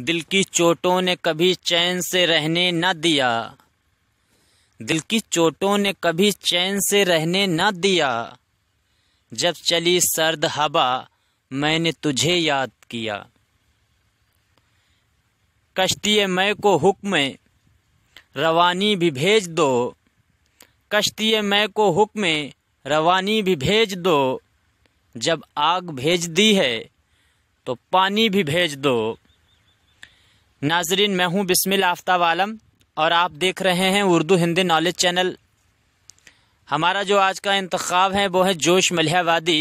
दिल की चोटों ने कभी चैन से रहने न दिया दिल की चोटों ने कभी चैन से रहने न दिया जब चली सर्द हवा मैंने तुझे याद किया कश्ती मैं को हुक्म रवानी भी भेज दो कश्ती मैं को हुक्म रवानी भी भेज दो जब आग भेज दी है तो पानी भी भेज दो नाजरीन मैं हूँ बिस्मिल आफ्ताब आलम और आप देख रहे हैं उर्दू हिंदी नॉलेज चैनल हमारा जो आज का इंतखब है वो है जोश वादी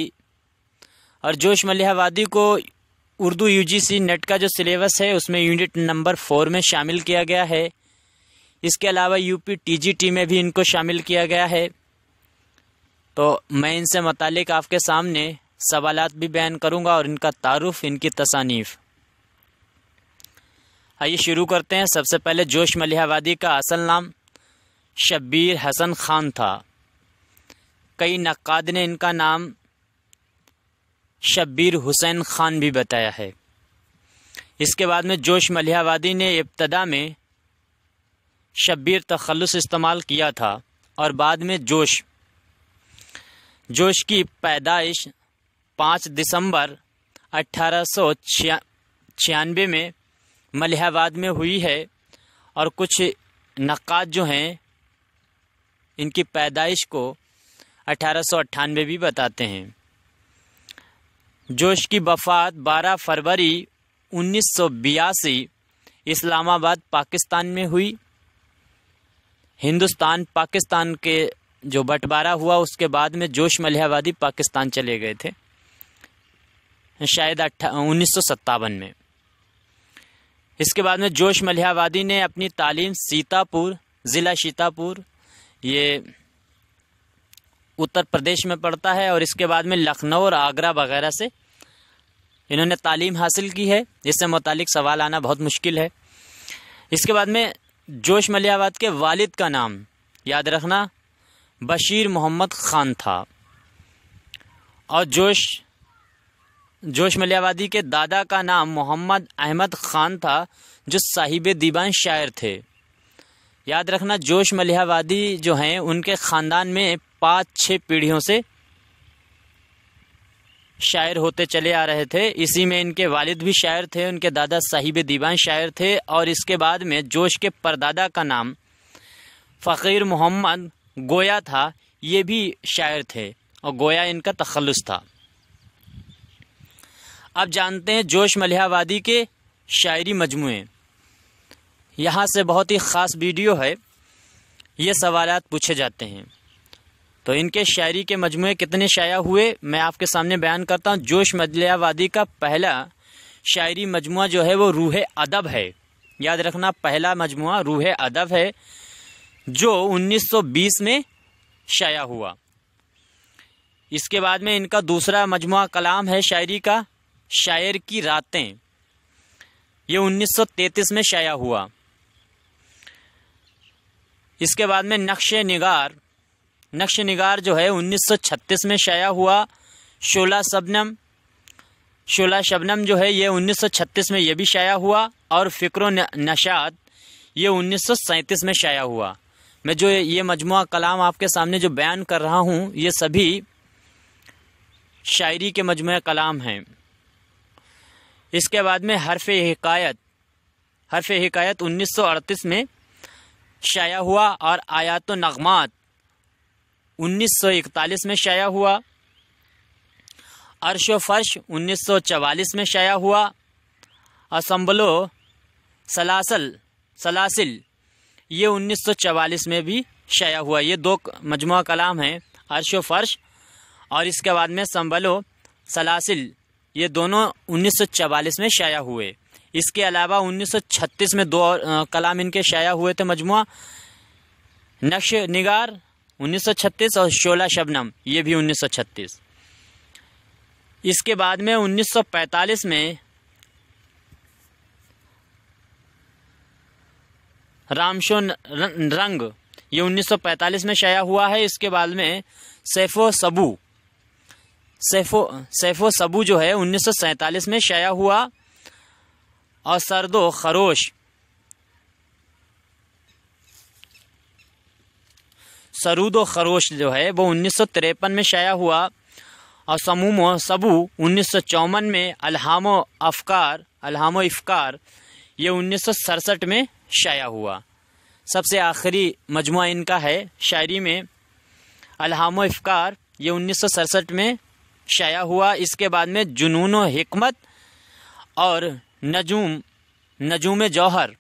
और जोश वादी को उर्दू यूजीसी नेट का जो सिलेबस है उसमें यूनिट नंबर फोर में शामिल किया गया है इसके अलावा यूपी टीजीटी में भी इनको शामिल किया गया है तो मैं इनसे मतलब आपके सामने सवालत भी बयान करूँगा और इनका तारफ़ इनकी तसानीफ़ आइए शुरू करते हैं सबसे पहले जोश मलिहाबादी का असल नाम शब्बीर हसन खान था कई नक्काद ने इनका नाम शब्बीर हुसैन खान भी बताया है इसके बाद में जोश मलिहाबादी ने इब्तदा में शब्बीर तखलस इस्तेमाल किया था और बाद में जोश जोश की पैदाइश पाँच दिसंबर अट्ठारह सौ छियानवे में मलिहाबाद में हुई है और कुछ नक़ात जो हैं इनकी पैदाइश को अठारह भी बताते हैं जोश की वफात 12 फरवरी उन्नीस इस्लामाबाद पाकिस्तान में हुई हिंदुस्तान पाकिस्तान के जो बंटवारा हुआ उसके बाद में जोश मलिहाबादी पाकिस्तान चले गए थे शायद उन्नीस में इसके बाद में जोश मल्हावादी ने अपनी तालीम सीतापुर ज़िला सीतापुर ये उत्तर प्रदेश में पड़ता है और इसके बाद में लखनऊ और आगरा वगैरह से इन्होंने तालीम हासिल की है जिससे मतलब सवाल आना बहुत मुश्किल है इसके बाद में जोश मलियाबाद के वालिद का नाम याद रखना बशीर मोहम्मद ख़ान था और जोश जोश मलियावादी के दादा का नाम मोहम्मद अहमद ख़ान था जो साहिब दीवान शायर थे याद रखना जोश मलियावादी जो हैं उनके ख़ानदान में पाँच छः पीढ़ियों से शायर होते चले आ रहे थे इसी में इनके वालिद भी शायर थे उनके दादा साहिब दीवान शायर थे और इसके बाद में जोश के परदादा का नाम फ़कीर मोहम्मद गोया था ये भी शायर थे और गोया इनका तखलस था अब जानते हैं जोश मलिहाबादी के शायरी मजमू यहाँ से बहुत ही ख़ास वीडियो है ये सवाल पूछे जाते हैं तो इनके शायरी के मजमू कितने शाया हुए मैं आपके सामने बयान करता हूँ जोश मलियावादी का पहला शायरी मजमू जो है वो रूह अदब है याद रखना पहला मजमू रूह अदब है जो 1920 में शाया हुआ इसके बाद में इनका दूसरा मजमू कलाम है शायरी का शायर की रातें ये 1933 में शाया हुआ इसके बाद में नक्श निगार नक्श निगार जो है 1936 में शाया हुआ शोला शबनम शोला शबनम जो है ये 1936 में यह भी शाया हुआ और फ़िक्र नशाद ये 1937 में शाया हुआ मैं जो ये मजमु कलाम आपके सामने जो बयान कर रहा हूँ ये सभी शायरी के मजमु कलाम हैं इसके बाद में हरफ हिकायत हरफ हिकायत 1938 में शाया हुआ और आयात नगमात 1941 में शाया हुआ अरश फर्श 1944 में शाया हुआ असम्बलो सलासल सलासिल ये 1944 में भी शाया हुआ ये दो मजमू कलाम हैं अरश फर्श और इसके बाद में संबलो सलासिल ये दोनों 1944 में शाया हुए इसके अलावा 1936 में दो और कलाम इनके शाया हुए थे मजमु नक्श निगार 1936 और शोला शबनम ये भी 1936 इसके बाद में 1945 में रामशो रंग ये 1945 में शाया हुआ है इसके बाद में सैफो सबू सैफो सैफो सबू जो है उन्नीस में शाया हुआ और सरदो खरोश सरूद व खरोश जो है वो उन्नीस में शाया हुआ और समूम सबू उन्नीस में अलहाम अफकार अलहाम इफ़कार ये उन्नीस में शाया हुआ सबसे आखिरी मजमू इनका है शायरी में अलहाम इफ़कार ये उन्नीस में शाया हुआ इसके बाद में जुनून हमत और नजूम नजूम जौहर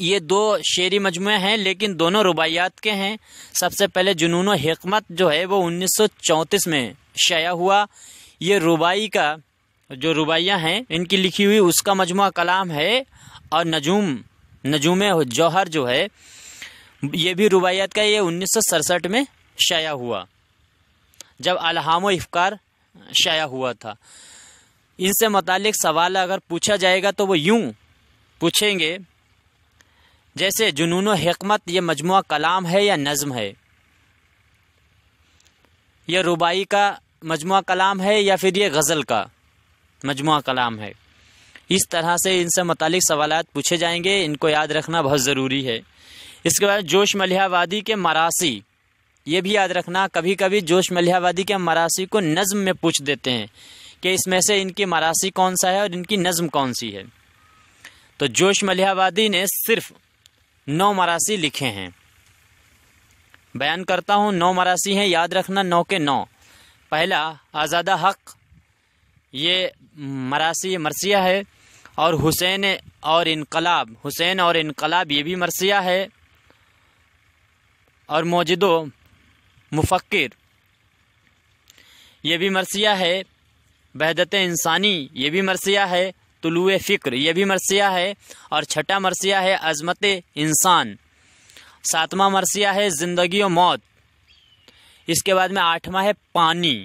ये दो शेरी मजमू हैं लेकिन दोनों रुबायात के हैं सबसे पहले जुनून हमत जो है वो 1934 में शाया हुआ ये रुबाई का जो रुबाइयाँ हैं इनकी लिखी हुई उसका मजमू कलाम है और नजूम नजूम जौहर जो है ये भी रुबायात का ये उन्नीस में शाया हुआ जब अलहाम इफ़ार शाया हुआ था इनसे मतलब सवाल अगर पूछा जाएगा तो वो यूँ पूछेंगे जैसे जुनून हमत ये मजमू कलाम है या नज़म है यह रुबाई का मजमू कलाम है या फिर ये गज़ल का मजमु कलाम है इस तरह से इनसे मतलब सवाल पूछे जाएंगे इनको याद रखना बहुत ज़रूरी है इसके बाद जोश मलिहाबादी के मरासी ये भी याद रखना कभी कभी जोश मलिहाबादी के मरासी को नज़म में पूछ देते हैं कि इसमें से इनकी मरासी कौन सा है और इनकी नज़म कौन सी है तो जोश मलिहाबादी ने सिर्फ नौ मरासी लिखे हैं बयान करता हूँ नौ मरासी हैं याद रखना नौ के नौ पहला आज़ादा हक ये मरासी मरसिया है और हुसैन और इनकलाब हुसैन और इनकलाब ये भी मरसिया है और मौजूदों मुफ़क्र यह भी मरसिया है बहदत इंसानी ये भी मरसिया है तुलु फ़िक्र ये भी मरसिया है और छठा मरसिया है अजमत इंसान सातवा मरसिया है ज़िंदगी और मौत इसके बाद में आठवां है पानी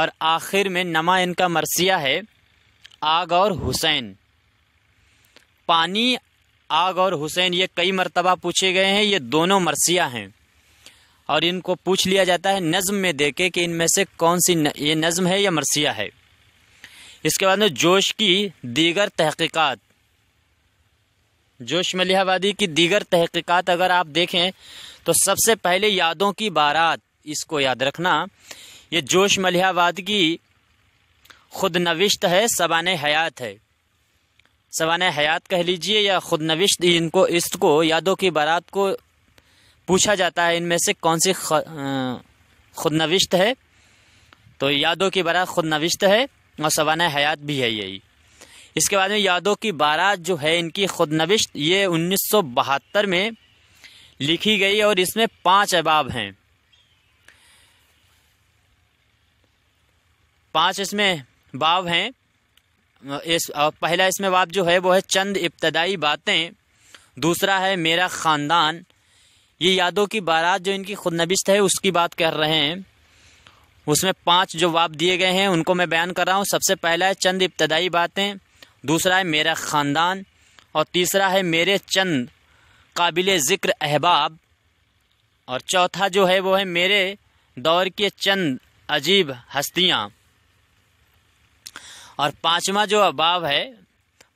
और आखिर में नमा इनका मरसिया है आग और हुसैन पानी आग और हुसैन ये कई मरतबा पूछे गए हैं ये दोनों मरसिया हैं और इनको पूछ लिया जाता है नज़म में देके कि इनमें से कौन सी न, ये नज़म है या मरसिया है इसके बाद में जोश की दीगर तहकीक़ात जोश मलिहाबादी की दीगर तहकीक़ात अगर आप देखें तो सबसे पहले यादों की बारात इसको याद रखना ये जोश मलिहाबाद की खुद नविश्त है सबान हयात है सवान हयात कह लीजिए या खुद नविश्त इनको इसको यादों की बारात को पूछा जाता है इनमें से कौन सी खुद नविश्त है तो यादों की बारात खुद नविश्त है और सवाना हयात भी है यही इसके बाद में यादों की बारात जो है इनकी खुद नविश्त ये बहत्तर में लिखी गई और इसमें पांच अहबाब हैं पांच इसमें बाब हैं इस पहला इसमें बाब जो है वो है चंद इब्तदाई बातें दूसरा है मेरा ख़ानदान ये यादों की बारात जो इनकी ख़ुद नबिश्त है उसकी बात कर रहे हैं उसमें पांच जो वाप दिए गए हैं उनको मैं बयान कर रहा हूँ सबसे पहला है चंद इब्तदाई बातें दूसरा है मेरा ख़ानदान और तीसरा है मेरे चंद काबिल ज़िक्र अहबाब और चौथा जो है वो है मेरे दौर के चंद अजीब हस्तियाँ और पांचवा जो अबाब है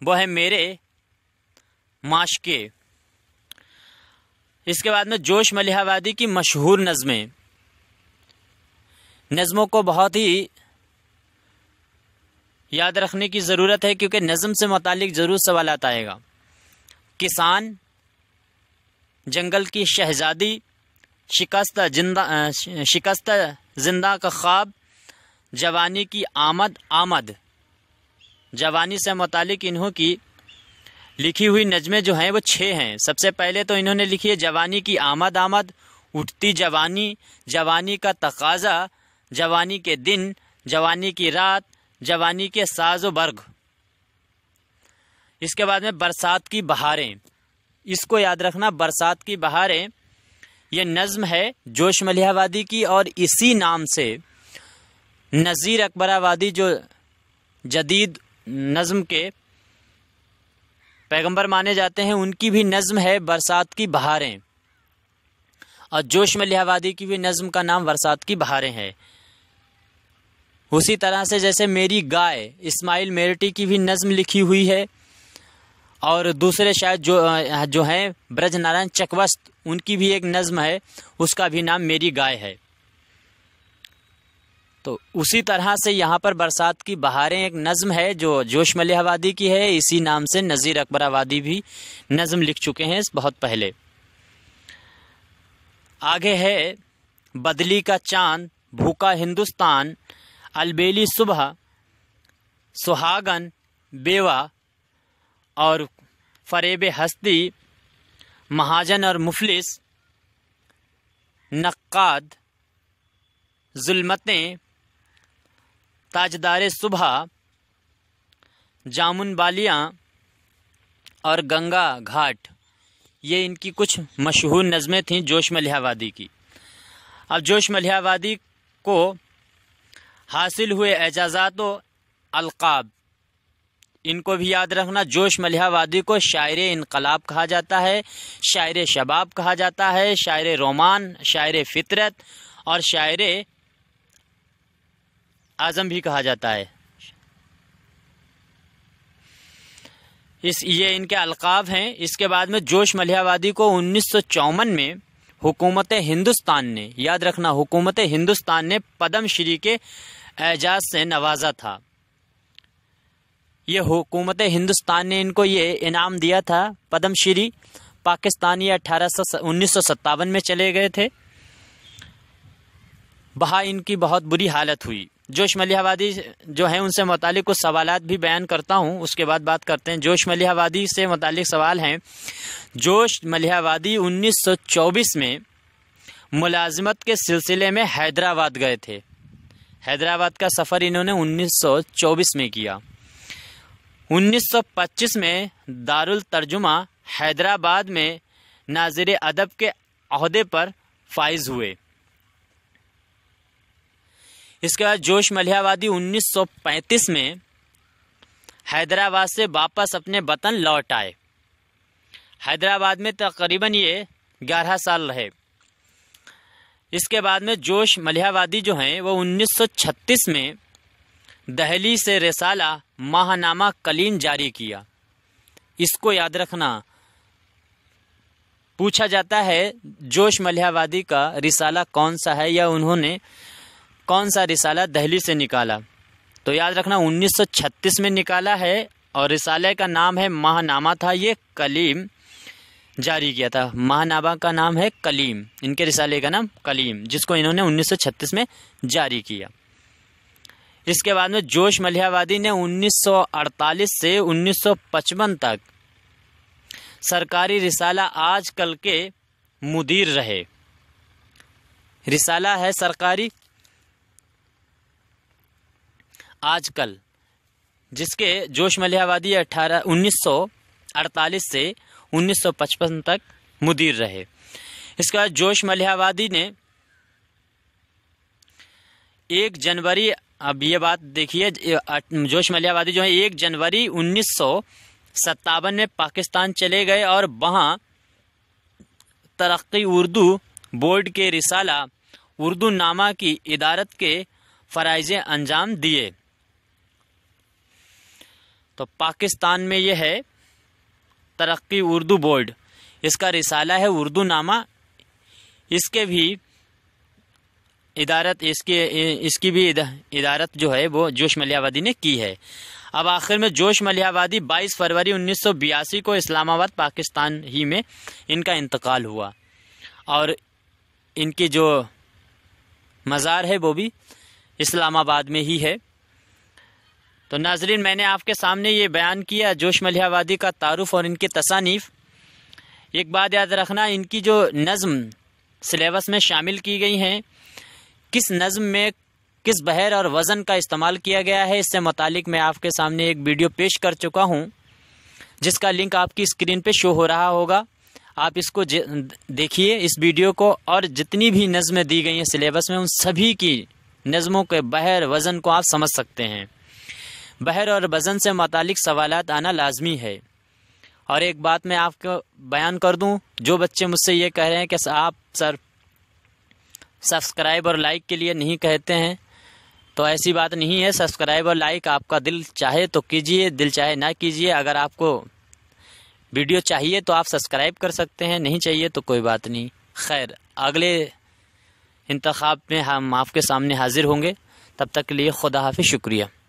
वो है मेरे माश के इसके बाद में जोश मलिहाबादी की मशहूर नज़में नज़मों को बहुत ही याद रखने की ज़रूरत है क्योंकि नज़म से मतलब ज़रूर सवाल आएगा किसान जंगल की शहजादी शिकस्त जिंदा शिकस्त जिंदा का ख्वाब जवानी की आमद आमद जवानी से मतलब इन्हों की लिखी हुई नज़में जो हैं वो छः हैं सबसे पहले तो इन्होंने लिखी है जवानी की आमद आमद उठती जवानी जवानी का तकाजा जवानी के दिन जवानी की रात जवानी के साज बर्ग इसके बाद में बरसात की बहारें इसको याद रखना बरसात की बहारें यह नज़म है जोश मलियावादी की और इसी नाम से नज़ीर अकबराबादी जो जदीद नज़म के पैगंबर माने जाते हैं उनकी भी नज़म है बरसात की बहारें और जोश मलियावादी की भी नज़म का नाम बरसात की बहारें है उसी तरह से जैसे मेरी गाय इस्माइल मेरठी की भी नज़म लिखी हुई है और दूसरे शायद जो जो हैं ब्रज नारायण चकवस्त उनकी भी एक नज़म है उसका भी नाम मेरी गाय है तो उसी तरह से यहाँ पर बरसात की बहारें एक नज़म है जो जोश मलिह आबादी की है इसी नाम से नज़ीर अकबर आबादी भी नज़म लिख चुके हैं बहुत पहले आगे है बदली का चांद भूखा हिंदुस्तान अलबेली सुबह सुहागन बेवा और फरेब हस्ती महाजन और मुफलिस नक्काद जुल्मतें ताजदार सुबह जामुन बालियाँ और गंगा घाट ये इनकी कुछ मशहूर नज़में थीं जोश मलिहाबादी की अब जोश मलिहाबादी को हासिल हुए एजाज़ात अलकाब इनको भी याद रखना जोश मलिहाबादी को शायर इनकलाब कहा जाता है शायर शबाब कहा जाता है शायर रोमान शायर फितरत और शायर आज़म भी कहा जाता है इस ये इनके अलकाब हैं इसके बाद में जोश मलियावादी को उन्नीस में हुकूमत हिंदुस्तान ने याद रखना हुकूमत हिंदुस्तान ने पदम श्री के एजाज से नवाजा था ये हुकूमत हिंदुस्तान ने इनको ये इनाम दिया था पदम श्री पाकिस्तान ये अठारह सौ उन्नीस में चले गए थे वहाँ इनकी बहुत बुरी हालत हुई जोश मलिहाबादी जो हैं उनसे मतलब कुछ सवाल भी बयान करता हूँ उसके बाद बात करते हैं जोश मलिहाबादी से मतलब सवाल हैं जोश सौ 1924 में मुलाजमत के सिलसिले में हैदराबाद गए थे हैदराबाद का सफ़र इन्होंने 1924 में किया 1925 में दारुल तर्जुमा हैदराबाद में नाजिर अदब के अहदे पर फाइज हुए इसके बाद जोश मलिहाबादी 1935 में हैदराबाद से वापस अपने वतन लौट आए हैदराबाद में तकरीबन ये ग्यारह साल रहे इसके बाद में जोश मलिहाबादी जो हैं वो 1936 में दहली से रसाला माहनामा कलीन जारी किया इसको याद रखना पूछा जाता है जोश मलिहाबादी का रिसाला कौन सा है या उन्होंने कौन सा रिसाला दहली से निकाला तो याद रखना 1936 में निकाला है और रिसाले का नाम है महानामा था ये कलीम जारी किया था महानामा का नाम है कलीम इनके रिसाले का नाम कलीम जिसको इन्होंने 1936 में जारी किया इसके बाद में जोश मलियावादी ने 1948 से 1955 तक सरकारी रिसाला आजकल के मुदीर रहे रिसाला है सरकारी आजकल जिसके जोश मलियावादी अठारह उन्नीस से 1955 तक मुदीर रहे इसके बाद जोश मलियावादी ने एक जनवरी अब ये बात देखिए जोश मलियावादी जो है एक जनवरी उन्नीस में पाकिस्तान चले गए और वहाँ तरक्की उर्दू बोर्ड के रिसाला उर्दू नामा की इदारत के फ़राइज़ अंजाम दिए तो पाकिस्तान में यह है तरक्की उर्दू बोर्ड इसका रिसाला है उर्दू नामा इसके भी इदारत इसके इसकी भी इदारत जो है वो जोश मलियावादी ने की है अब आखिर में जोश मलियावादी 22 फरवरी 1982 को इस्लामाबाद पाकिस्तान ही में इनका इंतकाल हुआ और इनकी जो मज़ार है वो भी इस्लामाबाद में ही है तो नाजरीन मैंने आपके सामने ये बयान किया जोश मलियावादी का तारुफ और इनके तसानीफ़ एक बात याद रखना इनकी जो नज़म सिलेबस में शामिल की गई हैं किस नज़म में किस बहर और वज़न का इस्तेमाल किया गया है इससे मतलब मैं आपके सामने एक वीडियो पेश कर चुका हूँ जिसका लिंक आपकी स्क्रीन पे शो हो रहा होगा आप इसको देखिए इस वीडियो को और जितनी भी नज़में दी गई हैं सिलेबस में उन सभी की नज़मों के बहर वज़न को आप समझ सकते हैं बहर और वज़न से मतलब सवाल आना लाजमी है और एक बात मैं आपको बयान कर दूं जो बच्चे मुझसे ये कह रहे हैं कि आप सर सब्सक्राइब और लाइक के लिए नहीं कहते हैं तो ऐसी बात नहीं है सब्सक्राइब और लाइक आपका दिल चाहे तो कीजिए दिल चाहे ना कीजिए अगर आपको वीडियो चाहिए तो आप सब्सक्राइब कर सकते हैं नहीं चाहिए तो कोई बात नहीं खैर अगले इंतखब में हम आपके सामने हाज़िर होंगे तब तक के लिए खुदा हाफि शुक्रिया